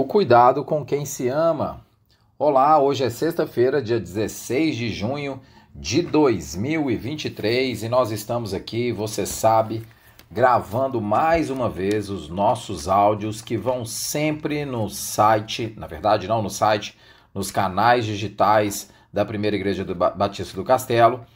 O cuidado com quem se ama. Olá, hoje é sexta-feira, dia 16 de junho de 2023 e nós estamos aqui, você sabe, gravando mais uma vez os nossos áudios que vão sempre no site, na verdade, não no site, nos canais digitais da Primeira Igreja do Batista do Castelo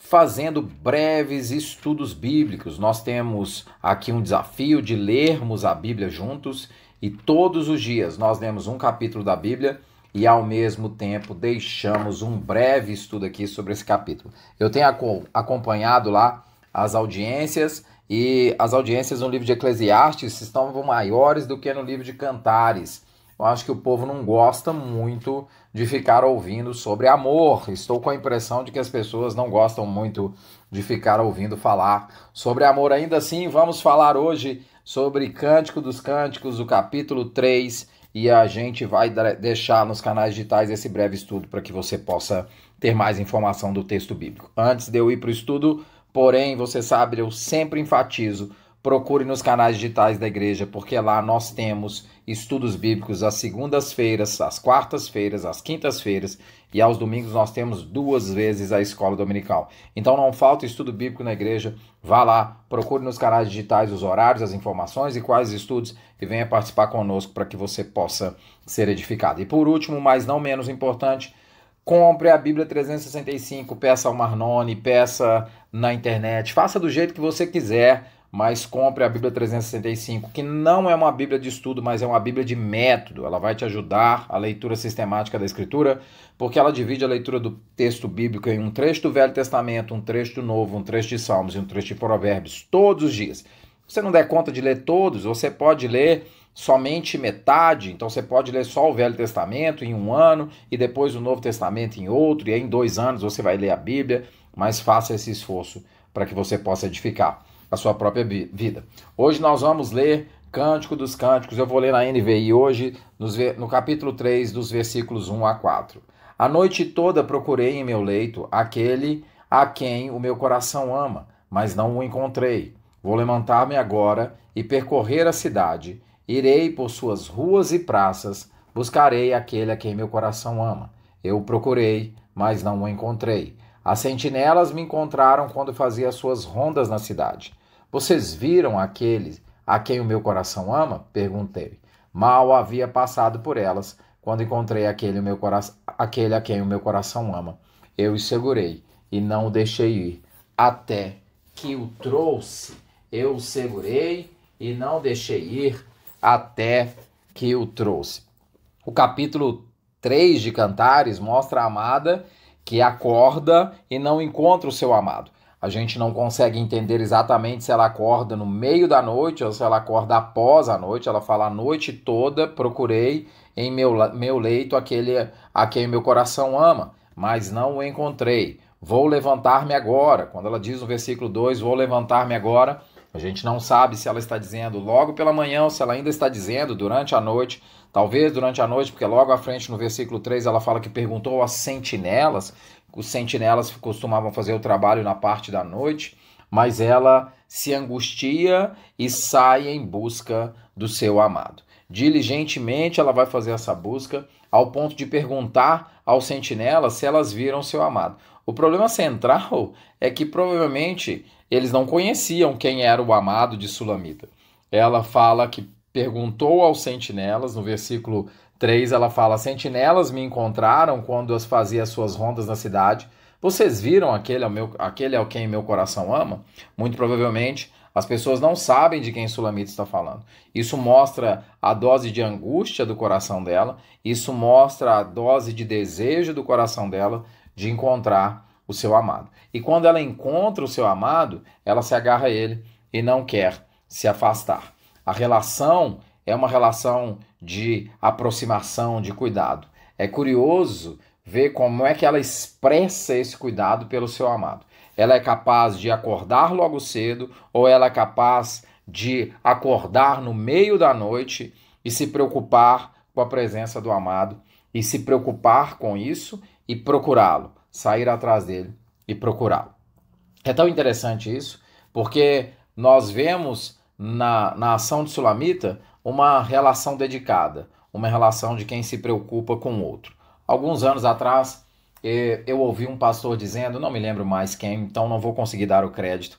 fazendo breves estudos bíblicos. Nós temos aqui um desafio de lermos a Bíblia juntos e todos os dias nós lemos um capítulo da Bíblia e ao mesmo tempo deixamos um breve estudo aqui sobre esse capítulo. Eu tenho acompanhado lá as audiências e as audiências no livro de Eclesiastes estão maiores do que no livro de Cantares. Eu acho que o povo não gosta muito de ficar ouvindo sobre amor. Estou com a impressão de que as pessoas não gostam muito de ficar ouvindo falar sobre amor. Ainda assim, vamos falar hoje sobre Cântico dos Cânticos, o capítulo 3, e a gente vai deixar nos canais digitais esse breve estudo para que você possa ter mais informação do texto bíblico. Antes de eu ir para o estudo, porém, você sabe, eu sempre enfatizo Procure nos canais digitais da igreja, porque lá nós temos estudos bíblicos às segundas-feiras, às quartas-feiras, às quintas-feiras e aos domingos nós temos duas vezes a escola dominical. Então não falta estudo bíblico na igreja. Vá lá, procure nos canais digitais os horários, as informações e quais estudos e venha participar conosco para que você possa ser edificado. E por último, mas não menos importante, compre a Bíblia 365, peça ao Marnone, peça na internet, faça do jeito que você quiser mas compre a Bíblia 365, que não é uma Bíblia de estudo, mas é uma Bíblia de método. Ela vai te ajudar a leitura sistemática da Escritura, porque ela divide a leitura do texto bíblico em um trecho do Velho Testamento, um trecho do Novo, um trecho de Salmos e um trecho de Provérbios, todos os dias. Se você não der conta de ler todos, você pode ler somente metade, então você pode ler só o Velho Testamento em um ano e depois o Novo Testamento em outro, e aí em dois anos você vai ler a Bíblia, mas faça esse esforço para que você possa edificar a sua própria vida. Hoje nós vamos ler Cântico dos Cânticos, eu vou ler na NVI hoje, no capítulo 3, dos versículos 1 a 4. A noite toda procurei em meu leito aquele a quem o meu coração ama, mas não o encontrei. Vou levantar-me agora e percorrer a cidade, irei por suas ruas e praças, buscarei aquele a quem meu coração ama. Eu o procurei, mas não o encontrei. As sentinelas me encontraram quando fazia suas rondas na cidade. Vocês viram aqueles a quem o meu coração ama? Perguntei. Mal havia passado por elas quando encontrei aquele, meu coração, aquele a quem o meu coração ama. Eu o segurei e não o deixei ir, até que o trouxe. Eu o segurei e não deixei ir, até que o trouxe. O capítulo 3 de Cantares mostra a amada que acorda e não encontra o seu amado. A gente não consegue entender exatamente se ela acorda no meio da noite ou se ela acorda após a noite. Ela fala a noite toda procurei em meu, meu leito aquele a quem meu coração ama, mas não o encontrei. Vou levantar-me agora. Quando ela diz no versículo 2, vou levantar-me agora, a gente não sabe se ela está dizendo logo pela manhã ou se ela ainda está dizendo durante a noite, talvez durante a noite, porque logo à frente no versículo 3 ela fala que perguntou às sentinelas, os sentinelas costumavam fazer o trabalho na parte da noite, mas ela se angustia e sai em busca do seu amado. Diligentemente ela vai fazer essa busca, ao ponto de perguntar aos sentinelas se elas viram seu amado. O problema central é que provavelmente eles não conheciam quem era o amado de Sulamita. Ela fala que perguntou aos sentinelas, no versículo 3 ela fala: Sentinelas me encontraram quando as fazia suas rondas na cidade. Vocês viram aquele ao, meu, aquele ao quem meu coração ama? Muito provavelmente as pessoas não sabem de quem Sulamita está falando. Isso mostra a dose de angústia do coração dela, isso mostra a dose de desejo do coração dela de encontrar o seu amado. E quando ela encontra o seu amado, ela se agarra a ele e não quer se afastar. A relação é uma relação de aproximação, de cuidado. É curioso ver como é que ela expressa esse cuidado pelo seu amado. Ela é capaz de acordar logo cedo ou ela é capaz de acordar no meio da noite e se preocupar com a presença do amado e se preocupar com isso e procurá-lo sair atrás dele e procurá-lo. É tão interessante isso, porque nós vemos na, na ação de Sulamita uma relação dedicada, uma relação de quem se preocupa com o outro. Alguns anos atrás, eu ouvi um pastor dizendo, não me lembro mais quem, então não vou conseguir dar o crédito.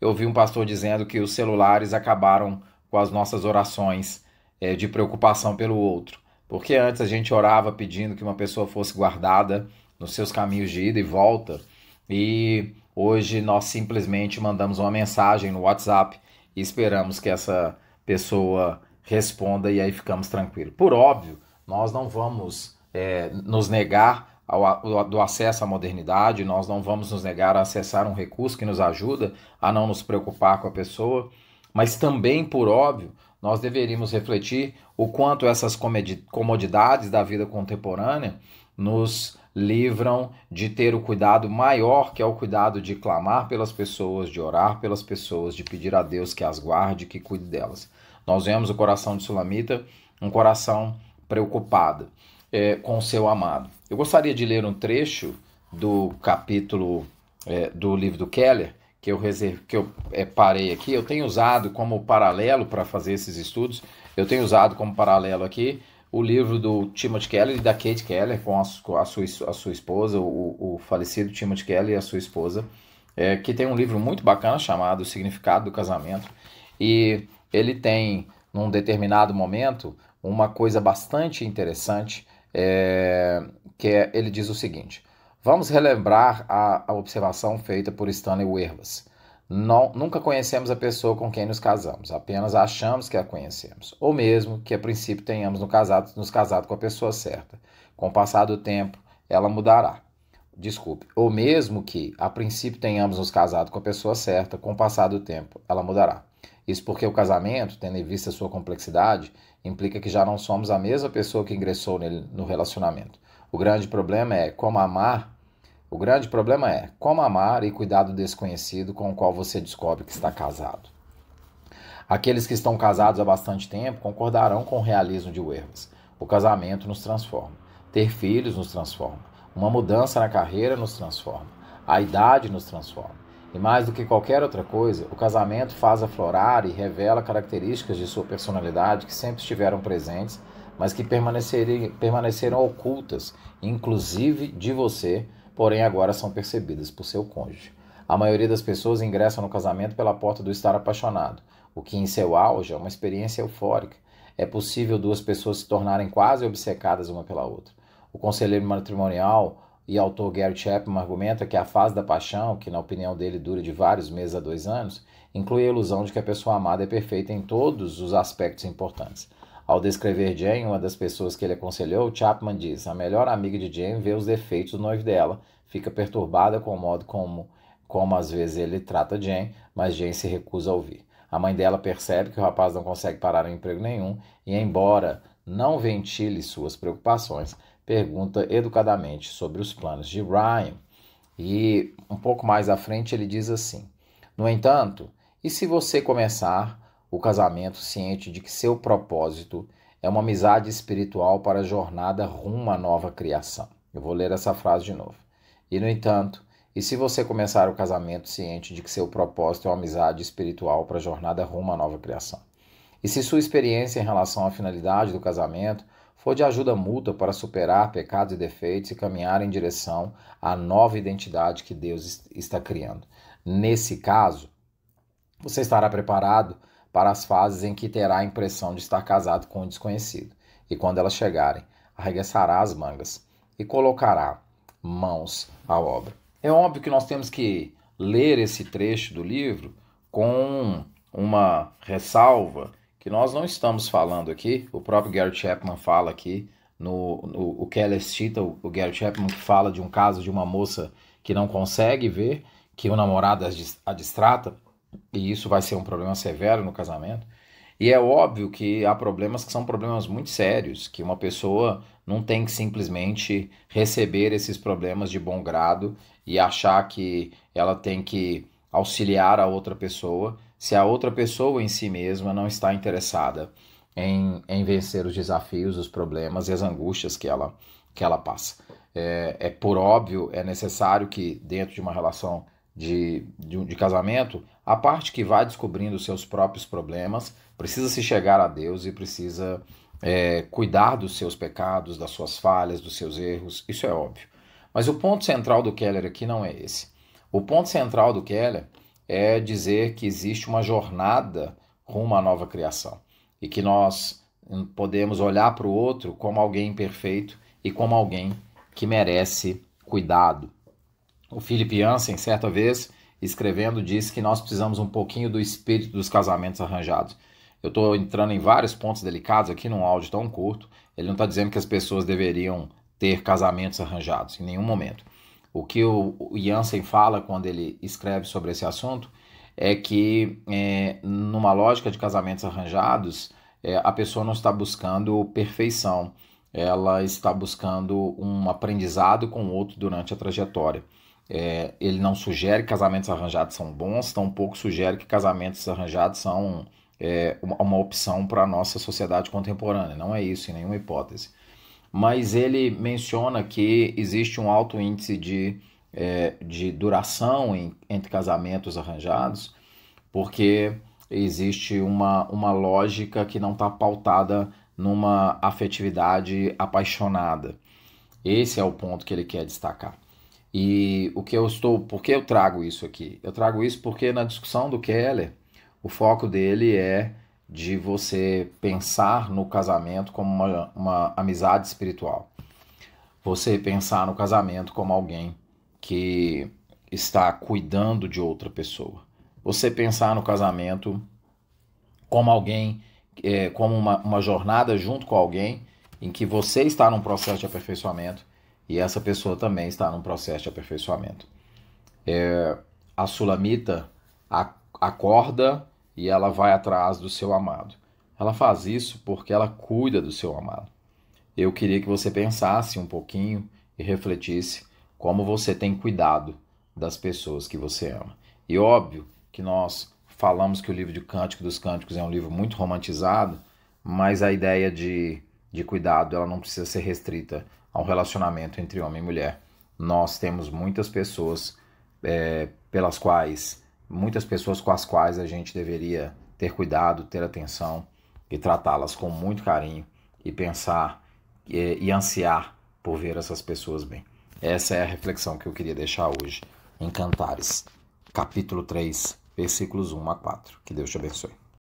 Eu ouvi um pastor dizendo que os celulares acabaram com as nossas orações é, de preocupação pelo outro. Porque antes a gente orava pedindo que uma pessoa fosse guardada nos seus caminhos de ida e volta. E hoje nós simplesmente mandamos uma mensagem no WhatsApp e esperamos que essa pessoa responda e aí ficamos tranquilos. Por óbvio, nós não vamos é, nos negar ao, ao, do acesso à modernidade, nós não vamos nos negar a acessar um recurso que nos ajuda a não nos preocupar com a pessoa, mas também, por óbvio, nós deveríamos refletir o quanto essas comodidades da vida contemporânea nos livram de ter o cuidado maior, que é o cuidado de clamar pelas pessoas, de orar pelas pessoas, de pedir a Deus que as guarde, que cuide delas. Nós vemos o coração de Sulamita, um coração preocupado é, com o seu amado. Eu gostaria de ler um trecho do capítulo é, do livro do Keller, que eu, reserve, que eu é, parei aqui. Eu tenho usado como paralelo para fazer esses estudos, eu tenho usado como paralelo aqui o livro do Timothy Keller e da Kate Keller com a, com a, sua, a sua esposa, o, o falecido Timothy Keller e a sua esposa, é, que tem um livro muito bacana chamado O Significado do Casamento. E ele tem, num determinado momento, uma coisa bastante interessante, é, que é, ele diz o seguinte: vamos relembrar a, a observação feita por Stanley Werbas. Não, nunca conhecemos a pessoa com quem nos casamos, apenas achamos que a conhecemos, ou mesmo que a princípio tenhamos no casado, nos casado com a pessoa certa. Com o passar do tempo, ela mudará. Desculpe, ou mesmo que a princípio tenhamos nos casado com a pessoa certa, com o passar do tempo, ela mudará. Isso porque o casamento, tendo em vista sua complexidade, implica que já não somos a mesma pessoa que ingressou nele no relacionamento. O grande problema é como amar o grande problema é como amar e cuidar do desconhecido com o qual você descobre que está casado. Aqueles que estão casados há bastante tempo concordarão com o realismo de Wervas. O casamento nos transforma. Ter filhos nos transforma. Uma mudança na carreira nos transforma. A idade nos transforma. E mais do que qualquer outra coisa, o casamento faz aflorar e revela características de sua personalidade que sempre estiveram presentes, mas que permaneceram ocultas, inclusive de você, porém agora são percebidas por seu cônjuge. A maioria das pessoas ingressa no casamento pela porta do estar apaixonado, o que em seu auge é uma experiência eufórica. É possível duas pessoas se tornarem quase obcecadas uma pela outra. O conselheiro matrimonial e autor Gary Chapman argumenta que a fase da paixão, que na opinião dele dura de vários meses a dois anos, inclui a ilusão de que a pessoa amada é perfeita em todos os aspectos importantes. Ao descrever Jane, uma das pessoas que ele aconselhou, Chapman diz: A melhor amiga de Jane vê os defeitos do noivo dela, fica perturbada com o modo como, como às vezes ele trata Jane, mas Jane se recusa a ouvir. A mãe dela percebe que o rapaz não consegue parar em emprego nenhum e, embora não ventile suas preocupações, pergunta educadamente sobre os planos de Ryan. E um pouco mais à frente ele diz assim: No entanto, e se você começar o casamento ciente de que seu propósito é uma amizade espiritual para a jornada rumo à nova criação. Eu vou ler essa frase de novo. E, no entanto, e se você começar o casamento ciente de que seu propósito é uma amizade espiritual para a jornada rumo à nova criação? E se sua experiência em relação à finalidade do casamento for de ajuda mútua para superar pecados e defeitos e caminhar em direção à nova identidade que Deus está criando? Nesse caso, você estará preparado para as fases em que terá a impressão de estar casado com o desconhecido. E quando elas chegarem, arregaçará as mangas e colocará mãos à obra. É óbvio que nós temos que ler esse trecho do livro com uma ressalva que nós não estamos falando aqui, o próprio Gary Chapman fala aqui, no, no o Keller cita o, o Gary Chapman que fala de um caso de uma moça que não consegue ver que o namorado a distrata e isso vai ser um problema severo no casamento. E é óbvio que há problemas que são problemas muito sérios, que uma pessoa não tem que simplesmente receber esses problemas de bom grado e achar que ela tem que auxiliar a outra pessoa, se a outra pessoa em si mesma não está interessada em, em vencer os desafios, os problemas e as angústias que ela, que ela passa. É, é por óbvio, é necessário que dentro de uma relação de, de, de, casamento, a parte que vai descobrindo seus próprios problemas precisa se chegar a Deus e precisa é, cuidar dos seus pecados, das suas falhas, dos seus erros, isso é óbvio. Mas o ponto central do Keller aqui não é esse. O ponto central do Keller é dizer que existe uma jornada rumo à nova criação e que nós hum, podemos olhar para o outro como alguém imperfeito e como alguém que merece cuidado o Philip Jansen, certa vez, escrevendo, disse que nós precisamos um pouquinho do espírito dos casamentos arranjados. Eu estou entrando em vários pontos delicados aqui num áudio tão curto. Ele não está dizendo que as pessoas deveriam ter casamentos arranjados, em nenhum momento. O que o Jansen fala quando ele escreve sobre esse assunto é que, é, numa lógica de casamentos arranjados, é, a pessoa não está buscando perfeição, ela está buscando um aprendizado com o outro durante a trajetória. É, ele não sugere que casamentos arranjados são bons, tampouco sugere que casamentos arranjados são é, uma, uma opção para a nossa sociedade contemporânea. Não é isso, em nenhuma hipótese. Mas ele menciona que existe um alto índice de, é, de duração em, entre casamentos arranjados, porque existe uma, uma lógica que não está pautada numa afetividade apaixonada. Esse é o ponto que ele quer destacar. E o que eu estou, por que eu trago isso aqui? Eu trago isso porque na discussão do Keller, o foco dele é de você pensar no casamento como uma, uma amizade espiritual. Você pensar no casamento como alguém que está cuidando de outra pessoa. Você pensar no casamento como alguém, é, como uma, uma jornada junto com alguém em que você está num processo de aperfeiçoamento e essa pessoa também está num processo de aperfeiçoamento. É, a sulamita acorda e ela vai atrás do seu amado. Ela faz isso porque ela cuida do seu amado. Eu queria que você pensasse um pouquinho e refletisse como você tem cuidado das pessoas que você ama. E óbvio que nós falamos que o livro de Cântico dos Cânticos é um livro muito romantizado, mas a ideia de, de cuidado ela não precisa ser restrita ao relacionamento entre homem e mulher. Nós temos muitas pessoas é, pelas quais, muitas pessoas com as quais a gente deveria ter cuidado, ter atenção e tratá-las com muito carinho e pensar e, é, e ansiar por ver essas pessoas bem. Essa é a reflexão que eu queria deixar hoje em Cantares, capítulo 3, versículos 1 a 4. Que Deus te abençoe.